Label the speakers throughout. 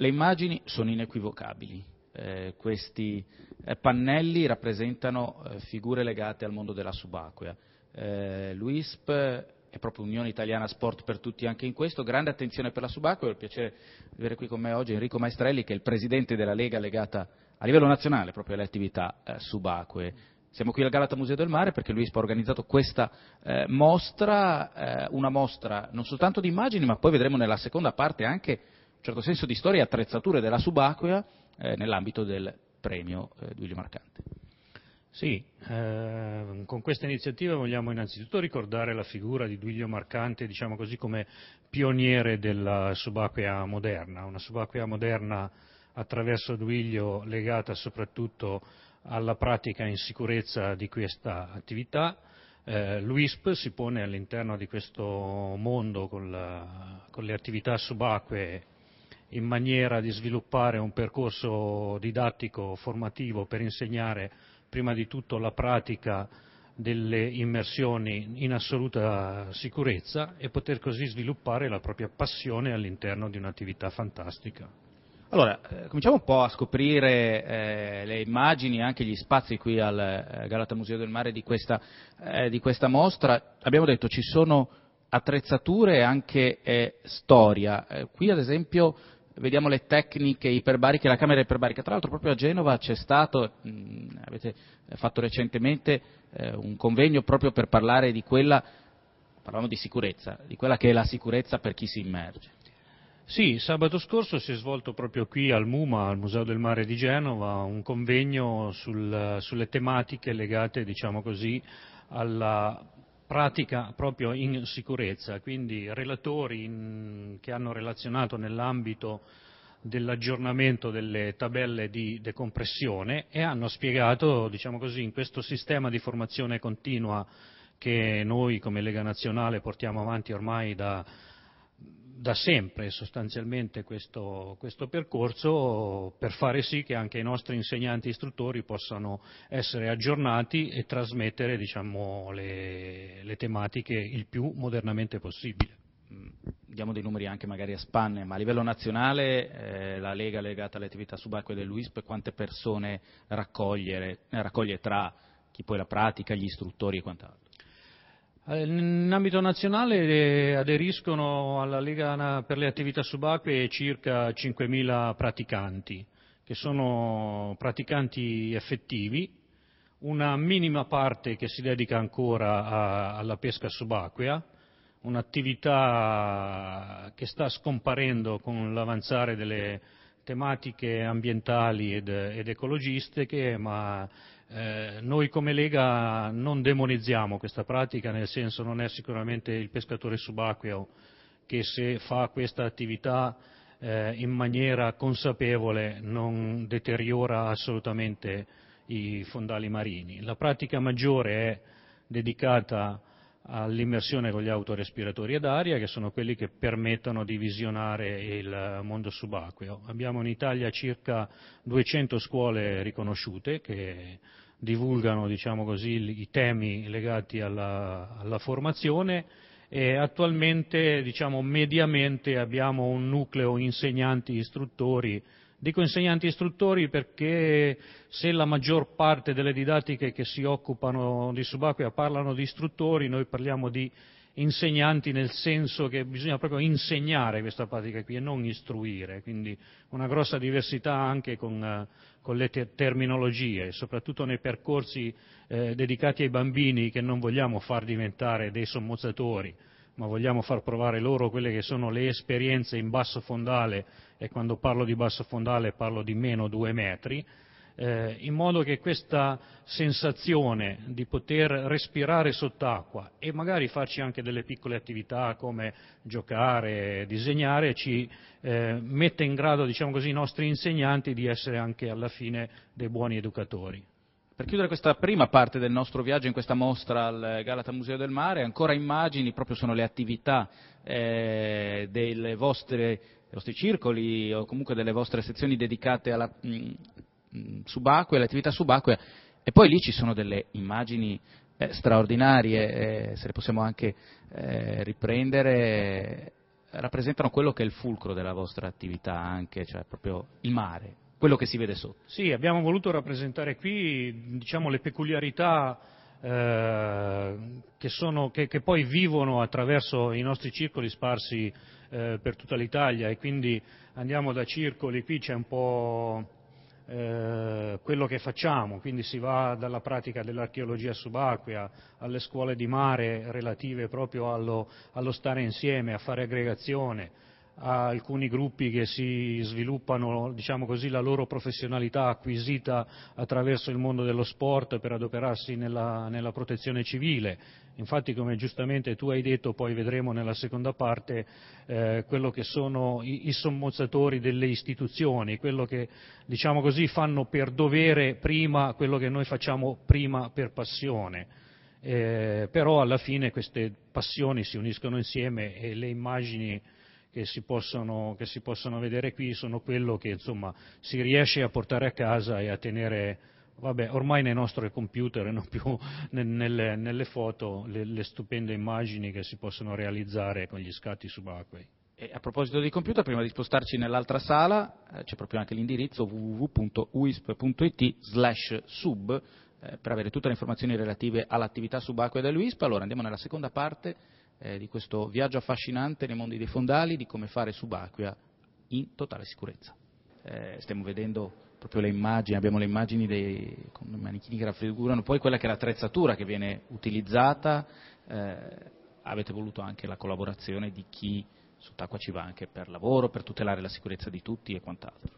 Speaker 1: Le immagini sono inequivocabili. Eh, questi eh, pannelli rappresentano eh, figure legate al mondo della subacquea. Eh, L'UISP è proprio Unione Italiana Sport per tutti anche in questo, grande attenzione per la subacquea, ho il piacere di avere qui con me oggi Enrico Maestrelli che è il presidente della Lega legata a livello nazionale proprio alle attività eh, subacquee. Siamo qui al Galata Museo del Mare perché l'UISP ha organizzato questa eh, mostra, una mostra non soltanto di immagini ma poi vedremo nella seconda parte anche certo senso di storia
Speaker 2: e attrezzature della subacquea eh, nell'ambito del premio eh, Duilio Marcante. Sì, eh, con questa iniziativa vogliamo innanzitutto ricordare la figura di Duilio Marcante, diciamo così, come pioniere della subacquea moderna, una subacquea moderna attraverso Duilio legata soprattutto alla pratica in sicurezza di questa attività. Eh, L'UISP si pone all'interno di questo mondo con, la, con le attività subacquee in maniera di sviluppare un percorso didattico formativo per insegnare prima di tutto la pratica delle immersioni in assoluta sicurezza e poter così sviluppare la propria passione all'interno di un'attività fantastica.
Speaker 1: Allora, eh, cominciamo un po' a scoprire eh, le immagini e anche gli spazi qui al eh, Galata Museo del Mare di questa, eh, di questa, mostra. Abbiamo detto ci sono attrezzature e anche eh, storia. Eh, qui ad esempio vediamo le tecniche iperbariche, la camera iperbarica. Tra l'altro proprio a Genova c'è stato, mh, avete fatto recentemente eh, un convegno proprio per parlare di quella, parlavamo di sicurezza, di
Speaker 2: quella che è la sicurezza per chi si immerge. Sì, sabato scorso si è svolto proprio qui al MUMA, al Museo del Mare di Genova, un convegno sul, sulle tematiche legate, diciamo così, alla pratica proprio in sicurezza. Quindi i relatori mm, che hanno relazionato nell'ambito dell'aggiornamento delle tabelle di decompressione e hanno spiegato diciamo così, in questo sistema di formazione continua che noi, come Lega Nazionale, portiamo avanti ormai da da sempre sostanzialmente questo, questo, percorso per fare sì che anche i nostri insegnanti e istruttori possano essere aggiornati e trasmettere diciamo, le, le tematiche il più modernamente possibile mm. diamo dei numeri anche magari a spanne, ma a livello nazionale
Speaker 1: eh, la Lega legata alle attività subacquee dell'UISP quante persone raccoglie tra chi poi la pratica, gli istruttori e quant'altro?
Speaker 2: Eh, in ambito nazionale eh, aderiscono alla Lega per le attività subacquee circa 5.000 praticanti, che sono praticanti effettivi, una minima parte che si dedica ancora a, alla pesca subacquea, un'attività che sta scomparendo con l'avanzare delle tematiche ambientali ed, ed ecologistiche, ma eh, noi come Lega non demonizziamo questa pratica, nel senso non è sicuramente il pescatore subacqueo che se fa questa attività eh, in maniera consapevole non deteriora assolutamente i fondali marini. La pratica maggiore è dedicata all'immersione con gli autorespiratori ad aria, che sono quelli che permettono di visionare il mondo subacqueo. Abbiamo in Italia circa 200 scuole riconosciute che divulgano diciamo così, i temi legati alla, alla formazione e attualmente diciamo, mediamente abbiamo un nucleo insegnanti istruttori Dico insegnanti istruttori perché se la maggior parte delle didattiche che si occupano di subacquea parlano di istruttori, noi parliamo di insegnanti nel senso che bisogna proprio insegnare questa pratica qui e non istruire, quindi una grossa diversità anche con, eh, con le te- terminologie, soprattutto nei percorsi eh, dedicati ai bambini che non vogliamo far diventare dei sommozzatori, ma vogliamo far provare loro quelle che sono le esperienze in basso fondale, e quando parlo di basso fondale parlo di meno due metri, eh, in modo che questa sensazione di poter respirare sott'acqua e magari farci anche delle piccole attività come giocare, disegnare, ci eh, mette in grado, diciamo così, i nostri insegnanti di essere anche alla fine dei buoni educatori. Per chiudere
Speaker 1: questa prima parte del nostro viaggio in questa mostra al Galata Museo del Mare, ancora immagini, proprio sono le attività eh, dei vostri circoli o comunque delle vostre sezioni dedicate alla mh, mm, mm, subacquea, alle attività subacquea, e poi lì ci sono delle immagini eh, straordinarie, eh, se le possiamo anche eh, riprendere, rappresentano quello che è il fulcro della vostra attività anche, cioè proprio il mare quello che si vede sotto.
Speaker 2: Sì, abbiamo voluto rappresentare qui diciamo, le peculiarità eh, che, sono, che, che, poi vivono attraverso i nostri circoli sparsi eh, per tutta l'Italia e quindi andiamo da circoli, qui c'è un po' eh, quello che facciamo, quindi si va dalla pratica dell'archeologia subacquea alle scuole di mare relative proprio allo, allo stare insieme, a fare aggregazione, a alcuni gruppi che si sviluppano, diciamo così, la loro professionalità acquisita attraverso il mondo dello sport per adoperarsi nella, nella protezione civile. Infatti, come giustamente tu hai detto, poi vedremo nella seconda parte eh, quello che sono i, i, sommozzatori delle istituzioni, quello che, diciamo così, fanno per dovere prima quello che noi facciamo prima per passione. Eh, però alla fine queste passioni si uniscono insieme e le immagini che si possono, che si possono vedere qui sono quello che insomma, si riesce a portare a casa e a tenere Vabbè, ormai nei nostri computer e non più nelle, nelle foto le, le, stupende immagini che si possono realizzare con gli scatti subacquei.
Speaker 1: E a proposito di computer, prima di spostarci nell'altra sala, eh, c'è proprio anche l'indirizzo www.uisp.it slash sub eh, per avere tutte le informazioni relative all'attività subacquea dell'UISP. Allora andiamo nella seconda parte eh, di questo viaggio affascinante nei mondi dei fondali, di come fare subacquea in totale sicurezza. Eh, stiamo vedendo proprio le immagini, abbiamo le immagini dei manichini che raffigurano poi quella che è l'attrezzatura che viene utilizzata, eh, avete voluto anche la collaborazione di chi sott'acqua ci va anche per lavoro, per tutelare la sicurezza di tutti e
Speaker 2: quant'altro.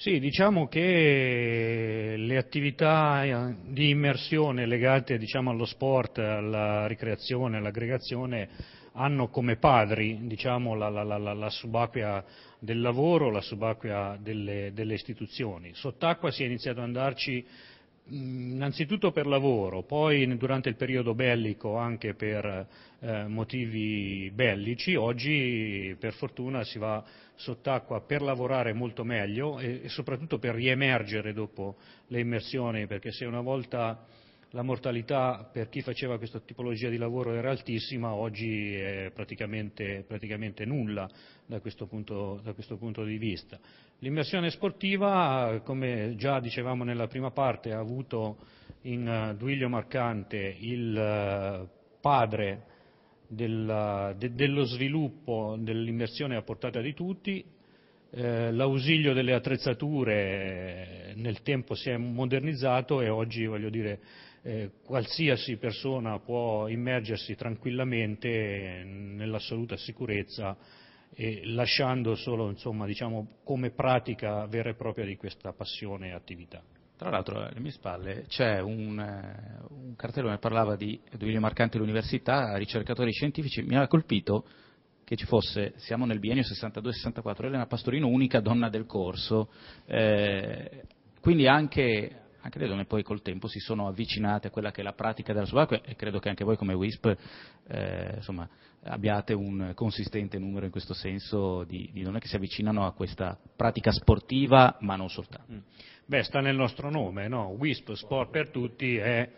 Speaker 2: Sì, Diciamo che le attività eh, di immersione legate diciamo, allo sport, alla ricreazione all'aggregazione hanno come padri diciamo, la subacquea del lavoro la subacquea delle istituzioni. Sott'acqua si è iniziato ad andarci innanzitutto per lavoro, poi durante il periodo bellico anche per eh, motivi bellici; oggi, per fortuna, si va sott'acqua per lavorare molto meglio e soprattutto per riemergere dopo le immersioni, perché se una volta la mortalità per chi faceva questa tipologia di lavoro era altissima, oggi è praticamente, praticamente nulla da questo, punto, da questo, punto, di vista. L'immersione sportiva, come già dicevamo nella prima parte, ha avuto in eh, Duilio Marcante il eh, padre della, de, dello sviluppo dell'immersione a portata di tutti, eh, l'ausilio delle attrezzature eh, nel tempo si è modernizzato e oggi voglio dire, eh, qualsiasi persona può immergersi tranquillamente nell'assoluta sicurezza e lasciando solo insomma, diciamo, come pratica vera e propria di questa passione e attività. Tra l'altro eh, alle mie spalle c'è
Speaker 1: un, eh, un cartellone che parlava di Duilio Marcanti all'università, ricercatori scientifici, mi ha colpito che ci fosse, siamo nel biennio 62-64, Elena Pastorino unica donna del corso, eh, quindi anche, anche le donne poi col tempo si sono avvicinate a quella che è la pratica della subacquea e credo che anche voi come WISP eh, insomma, abbiate un consistente numero in questo senso di, di, donne che si avvicinano a questa pratica sportiva, ma non soltanto. Mm.
Speaker 2: Beh, sta nel nostro nome, no? WISP Sport per tutti è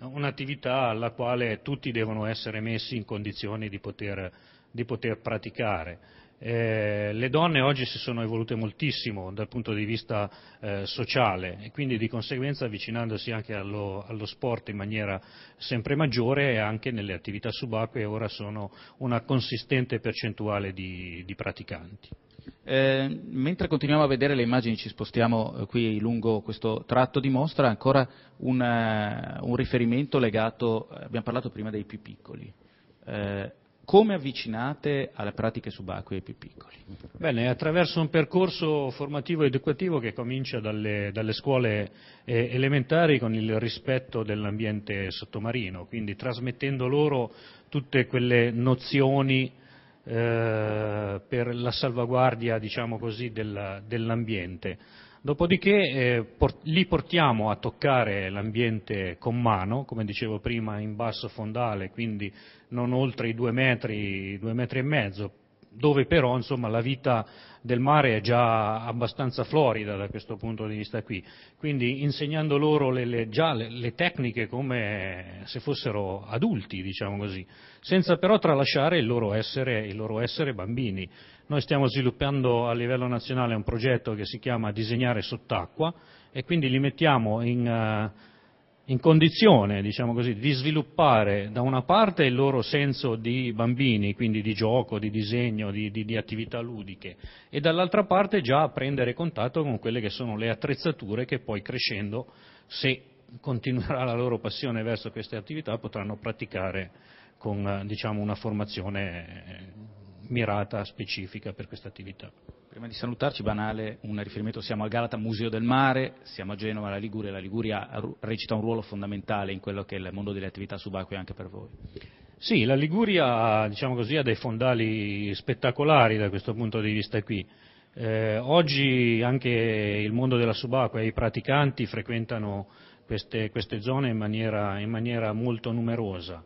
Speaker 2: un'attività alla quale tutti devono essere messi in condizioni di poter, di poter praticare. Eh, le donne oggi si sono evolute moltissimo dal punto di vista eh, sociale e quindi di conseguenza avvicinandosi anche allo, allo sport in maniera sempre maggiore e anche nelle attività subacquee ora sono una consistente percentuale di, di praticanti. Eh, mentre
Speaker 1: continuiamo a vedere le immagini, ci spostiamo eh, qui lungo questo tratto di mostra, ancora un, uh, un riferimento legato, abbiamo parlato prima dei più piccoli, eh,
Speaker 2: come avvicinate alle pratiche subacquee i più piccoli? Bene, attraverso un percorso formativo ed educativo che comincia dalle, dalle scuole eh, elementari con il rispetto dell'ambiente sottomarino, quindi trasmettendo loro tutte quelle nozioni eh, per la salvaguardia diciamo così, della, dell'ambiente. Dopodiché eh, li portiamo a toccare l'ambiente con mano, come dicevo prima in basso fondale, quindi non oltre i due metri, due metri e mezzo, dove però la vita del mare è già abbastanza florida da questo punto di vista. Quindi, insegnando loro le tecniche come se fossero adulti, diciamo così, senza però tralasciare il loro essere bambini. Noi stiamo sviluppando a livello nazionale un progetto che si chiama Disegnare sott'acqua e quindi li mettiamo in eh, in condizione diciamo di sviluppare da una parte il loro senso di bambini, quindi di gioco, di disegno, di attività ludiche, e dall'altra parte già prendere contatto con quelle che sono le attrezzature che poi crescendo, se continuerà la loro passione verso queste attività, potranno praticare con diciamo, una formazione eh, mirata, specifica per questa attività prima di salutarci,
Speaker 1: banale un riferimento: siamo al Galata Museo del Mare, siamo a Genova, alla Liguria. La Liguria recita un ruolo fondamentale in quello che è il mondo delle attività subacquee anche per voi.
Speaker 2: Sì, la Liguria diciamo così, ha dei fondali spettacolari da questo punto di vista qui. Eh, oggi anche il mondo della subacquea, i praticanti frequentano queste, queste zone in maniera, in maniera molto numerosa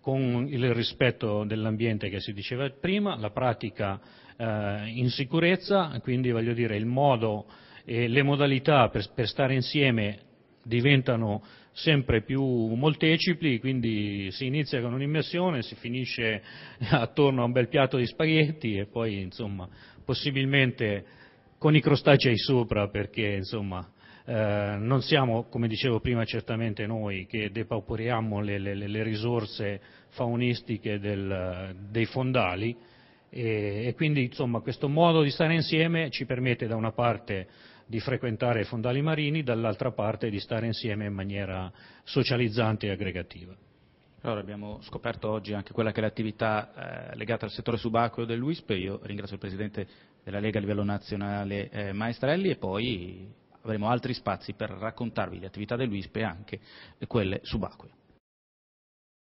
Speaker 2: con il rispetto dell'ambiente che si diceva prima, la pratica eh, in sicurezza. Quindi, il modo e le modalità per stare insieme diventano sempre più molteplici, quindi si inizia con un'immersione, si finisce attorno a un bel piatto di spaghetti e poi, insomma possibilmente, con i crostacei sopra perché, insomma, eh, non siamo, come dicevo prima, certamente noi che depauperiamo le, le, le risorse faunistiche del, dei fondali, e, Quindi, questo modo di stare insieme ci permette, da una parte, di frequentare i fondali marini, dall'altra parte di stare insieme in maniera socializzante e aggregativa. Allora, abbiamo scoperto oggi anche quella che è l'attività
Speaker 1: eh, legata al settore subacqueo dell'UISP. Io ringrazio il Presidente della Lega a livello nazionale eh, Maestrelli e poi avremo altri spazi per raccontarvi le attività dell'UISP e anche quelle subacquee.